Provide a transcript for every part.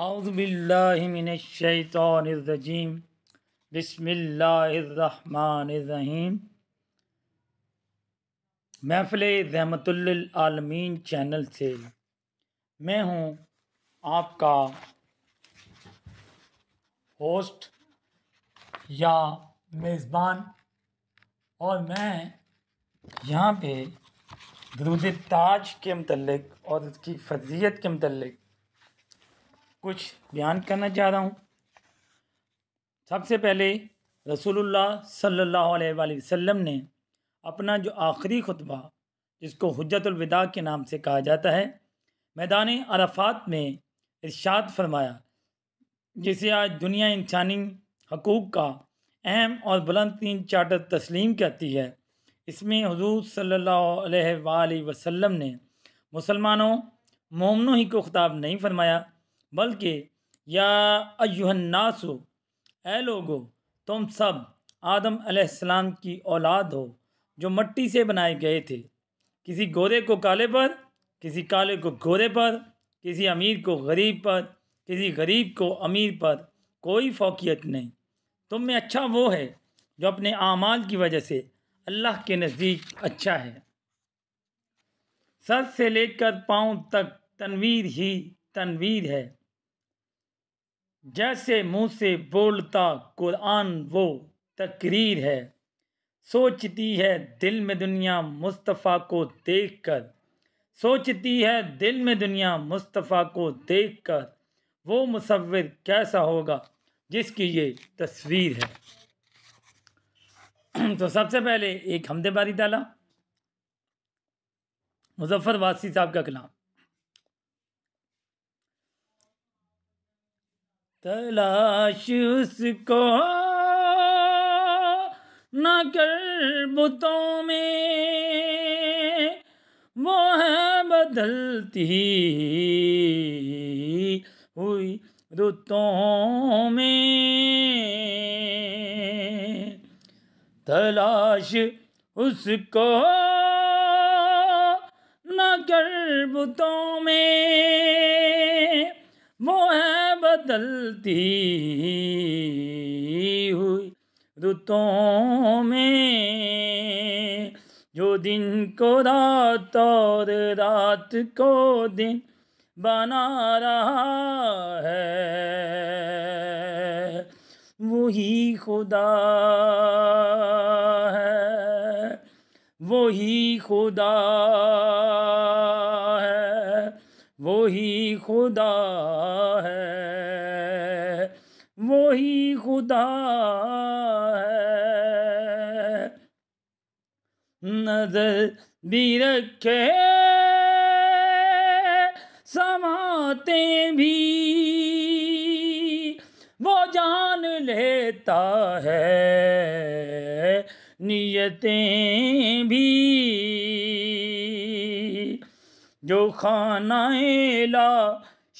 اعوذ باللہ من الشیطان الرجیم بسم اللہ الرحمن الرحیم محفل زحمت العالمین چینل سے میں ہوں آپ کا ہوسٹ یا میزبان اور میں یہاں پہ درود تاج کے متعلق اور اس کی فضیت کے متعلق کچھ بیان کرنا چاہ رہا ہوں سب سے پہلے رسول اللہ صلی اللہ علیہ وآلہ وسلم نے اپنا جو آخری خطبہ جس کو حجت الوداع کے نام سے کہا جاتا ہے میدان عرفات میں ارشاد فرمایا جسے آج دنیا انسانی حقوق کا اہم اور بلند تین چارٹر تسلیم کرتی ہے اس میں حضور صلی اللہ علیہ وآلہ وسلم نے مسلمانوں مومنوں ہی کو خطاب نہیں فرمایا بلکہ یا الناس اے لوگو تم سب آدم علیہ السلام کی اولاد ہو جو مٹی سے بنائے گئے تھے کسی گورے کو کالے پر کسی کالے کو گورے پر کسی امیر کو غریب پر کسی غریب کو امیر پر کوئی فوقیت نہیں تم میں اچھا وہ ہے جو اپنے اعمال کی وجہ سے اللہ کے نزدیک اچھا ہے سر سے لے کر پاؤں تک تنویر ہی تنویر ہے جیسے منہ سے بولتا قرآن وہ تقریر ہے سوچتی ہے دل میں دنیا مصطفیٰ کو دیکھ کر سوچتی ہے دل میں دنیا مصطفیٰ کو دیکھ کر وہ مصور کیسا ہوگا جس کی یہ تصویر ہے تو سب سے پہلے ایک حمد باری تعالیٰ مظفر واسی صاحب کا کلام تلاش اس کو نہ کر بتوں میں وہ ہے بدلتی ہوئی رتوں میں تلاش اس کو نہ کر بتوں میں وہ ہے بدلتی ہوئی رتوں میں جو دن کو رات اور رات کو دن بنا رہا ہے وہی خدا ہے وہی خدا ہے وہی خدا ہے خدا ہے نظر بھی رکھے سماتے بھی وہ جان لیتا ہے نیتیں بھی جو خانہ لا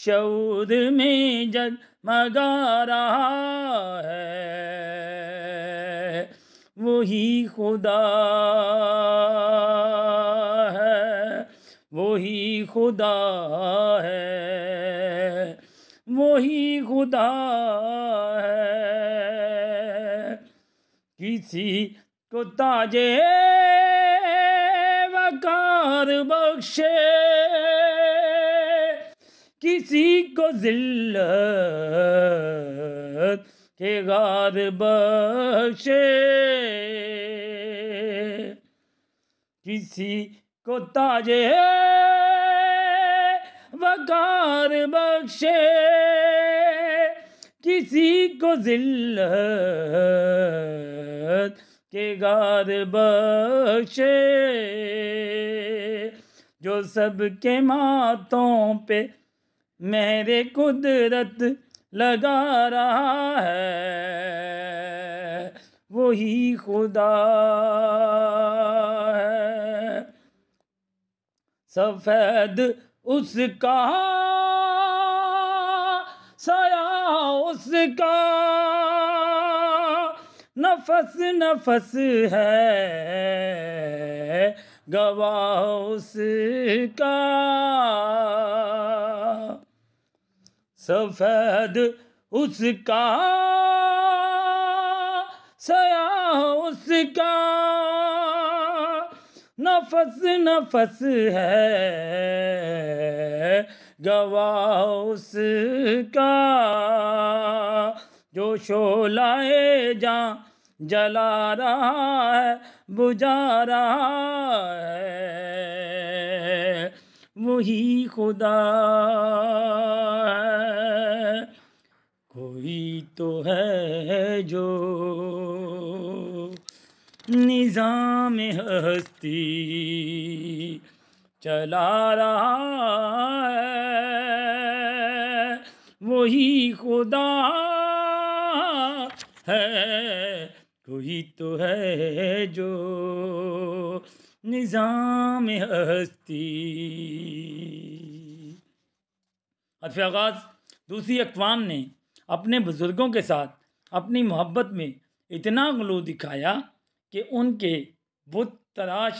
شعود میں جگ مگا رہا ہے وہی خدا ہے وہی خدا ہے وہی خدا ہے کسی کو تاجے وقار بخشے کسی کو ذلت کے غار بخشے کسی کو تاج وقار بخشے کسی کو ذلت کے غار بخشے جو سب کے ماتوں پہ میرے قدرت لگا رہا ہے وہی خدا ہے سفید اس کا ساح اس کا نفس نفس ہے گواہ اس کا سفید اس کا سیاہ اس کا نفس نفس ہے گواہ اس کا جو شو لائے بجا رہا ہے وہی خدا ہے تو ہے جو نظام ہستی چلا رہا ہے وہی خدا ہے تو ہی تو ہے جو نظام ہستی حرف آغاز دوسری اقوام نے اپنے بزرگوں کے ساتھ اپنی محبت میں اتنا غلو دکھایا کہ ان کے بت تراش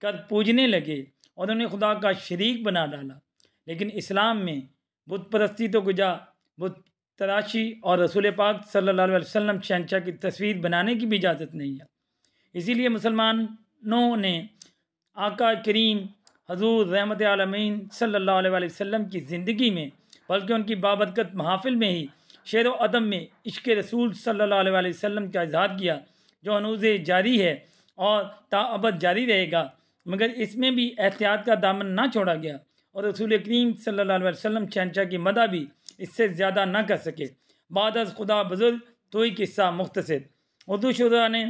کر پوجنے لگے اور انہیں خدا کا شریک بنا ڈالا لیکن اسلام میں بت پرستی تو گجا بت تراشی اور رسول پاک صلی اللہ علیہ وسلم شہنشاہ کی تصویر بنانے کی بھی اجازت نہیں ہے اسی لیے مسلمانوں نے آقا کریم حضور رحمت عالمین صلی اللہ علیہ وسلم کی زندگی میں بلکہ ان کی بابرکت محافل میں ہی شیر و عدم میں عشق رسول صلی اللہ علیہ وسلم کا اظہار کیا جو انوز جاری ہے اور تاابط جاری رہے گا مگر اس میں بھی احتیاط کا دامن نہ چھوڑا گیا اور رسول کریم صلی اللہ علیہ وسلم سلم شہنشاہ کی مدہ بھی اس سے زیادہ نہ کر سکے بعد از خدا بزرگ توئی قصہ مختصر اردو شدر نے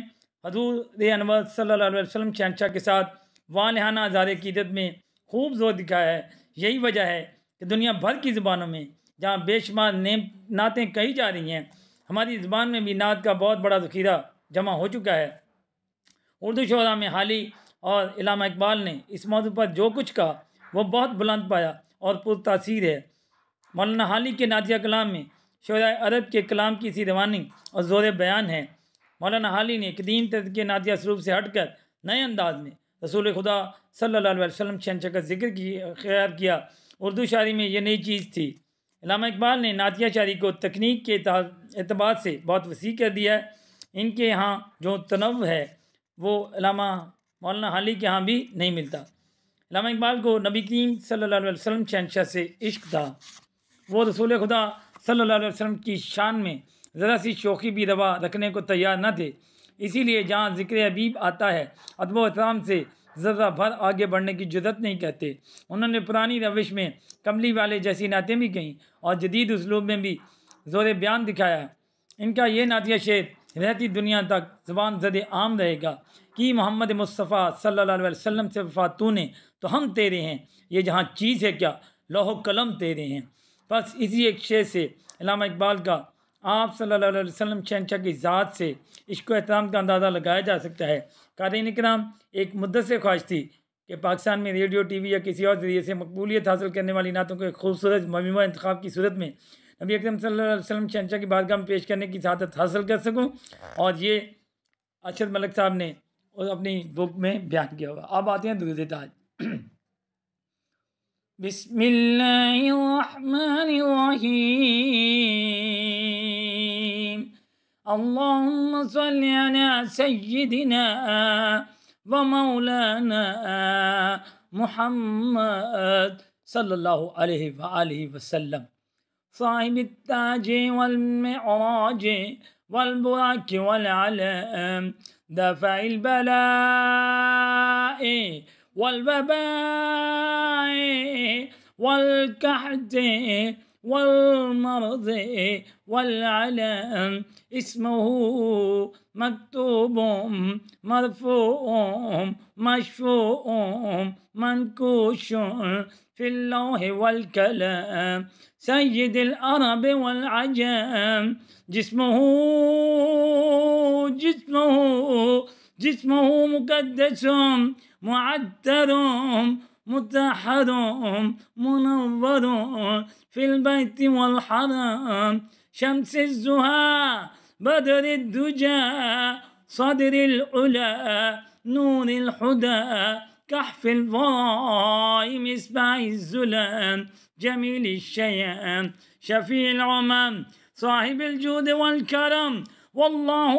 حضور انور صلی اللہ علیہ وسلم شہنشاہ کے ساتھ والہانہ ازارِ قیدت میں خوب زور دکھایا ہے یہی وجہ ہے کہ دنیا بھر کی زبانوں میں جہاں بے شمار نیم نعتیں کہی جا رہی ہیں ہماری زبان میں بھی نعت کا بہت بڑا ذخیرہ جمع ہو چکا ہے اردو شعرا میں حالی اور علامہ اقبال نے اس موضوع پر جو کچھ کہا وہ بہت بلند پایا اور پر تاثیر ہے مولانا حالی کے نعتیہ کلام میں شعراء عرب کے کلام کی سی روانی اور زور بیان ہے مولانا حالی نے قدیم تر کے نعتیہ سروپ سے ہٹ کر نئے انداز میں رسول خدا صلی اللہ علیہ وسلم کا ذکر کیا خیال کیا اردو شاعری میں یہ نئی چیز تھی علامہ اقبال نے ناتیہ شاعری کو تکنیک کے اعتبار سے بہت وسیع کر دیا ہے ان کے ہاں جو تنوع ہے وہ علامہ مولانا حالی کے ہاں بھی نہیں ملتا علامہ اقبال کو نبی کریم صلی اللہ علیہ وسلم شہنشاہ سے عشق تھا وہ رسول خدا صلی اللہ علیہ وسلم کی شان میں ذرا سی شوقی بھی روا رکھنے کو تیار نہ تھے اسی لیے جہاں ذکر حبیب آتا ہے ادب و احترام سے ذرہ بھر آگے بڑھنے کی جدت نہیں کہتے انہوں نے پرانی روش میں کملی والے جیسی نعتیں بھی کہیں اور جدید اسلوب میں بھی زور بیان دکھایا ان کا یہ نعتیہ شعر رہتی دنیا تک زبان زد عام رہے گا کہ محمد مصطفیٰ صلی اللہ علیہ وسلم سے وفاتون نے تو ہم تیرے ہیں یہ جہاں چیز ہے کیا لوہ و قلم تیرے ہیں بس اسی ایک شعر سے علامہ اقبال کا آپ صلی اللہ علیہ وسلم شہنشاہ کی ذات سے عشق و احترام کا اندازہ لگایا جا سکتا ہے قارئین اکرام ایک مدت سے خواہش تھی کہ پاکستان میں ریڈیو ٹی وی یا کسی اور ذریعے سے مقبولیت حاصل کرنے والی نعتوں کو ایک خوبصورت مبمۂ انتخاب کی صورت میں نبی اکرم صلی اللہ علیہ وسلم شہنشاہ کی بارگاہ میں پیش کرنے کی سعادت حاصل کر سکوں اور یہ ارشد ملک صاحب نے اپنی بک میں بیان کیا ہوگا آپ آتے ہیں درود تاج بسم اللہ الرحمن الرحیم اللهم صل على سيدنا ومولانا محمد صلى الله عليه وآله وسلم صاحب التاج والمعراج والبراك والعلم دفع البلاء والوباء والكحت والمرض والعلم اسمه مكتوب مرفوع مشفوع منكوش في اللوح والكلام سيد العرب والعجم جسمه جسمه جسمه مقدس معتر متحدون منورون في البيت والحرام شمس الزهاء بدر الدجى صدر العلا نور الحدى كحف الضرائ مسبع الزلام جميل الشيام شفيع العمم صاحب الجود والكرم والله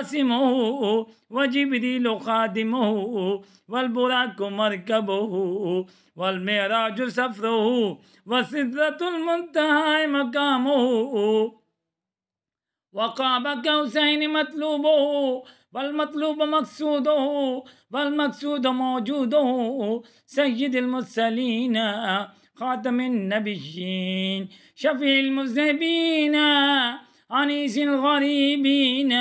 آسمه وجبريل خادمه والبراك مركبه والمعراج سفره وسدرة المنتهى مقامه وقاب قوسين مطلوبه والمطلوب مقصوده والمقصود موجوده سيد المرسلين خاتم النبيين شفيع المذنبين أنيس الغريبين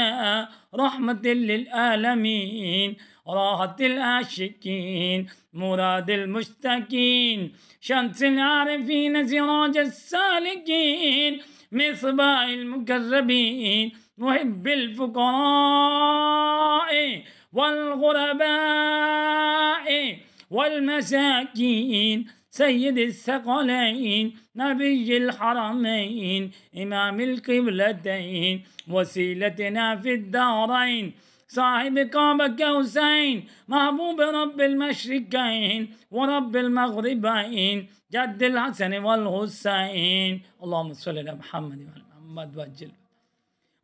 رحمة للآلمين راحة العاشقين مراد المشتكين شمس العارفين سراج السالكين مصباح المكربين محب الفقراء والغرباء والمساكين سيد الثقلين نبي الحرمين إمام القبلتين وسيلتنا في الدارين صاحب قاب قوسين محبوب رب المشرقين ورب المغربين جد الحسن والحسين اللهم صل على محمد وعلى محمد وجل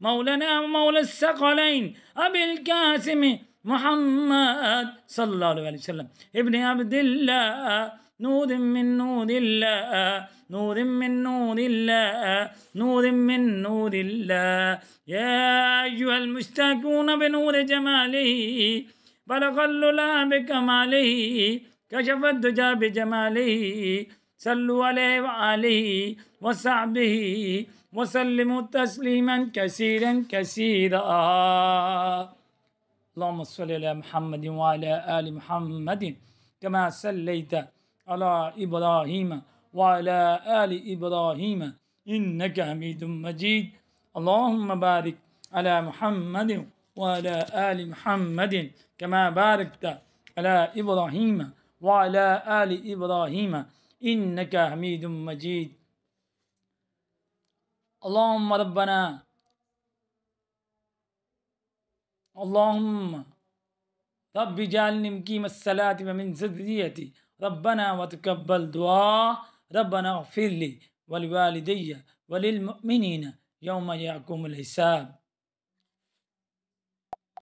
مولانا ومولى الثقلين أبي القاسم محمد صلى الله عليه وسلم ابن عبد الله نور من نور الله نور من نور الله نور من نور الله يا أيها المشتاقون بنور جماله بلغ اللولا بكماله كشف الدجا بجماله صلوا عليه وآله وصحبه وسلموا تسليما كثيرا كثيرا اللهم صل على محمد وعلى آل محمد كما صليت على إبراهيم وعلى آل إبراهيم إنك حميد مجيد اللهم بارك على محمد وعلى آل محمد كما باركت على إبراهيم وعلى آل إبراهيم إنك حميد مجيد اللهم ربنا اللهم رب جعلني مقيم الصلاة ومن ذريتي ربنا وتقبل دعاء ربنا اغفر لي ولوالدي وللمؤمنين يوم يقوم الحساب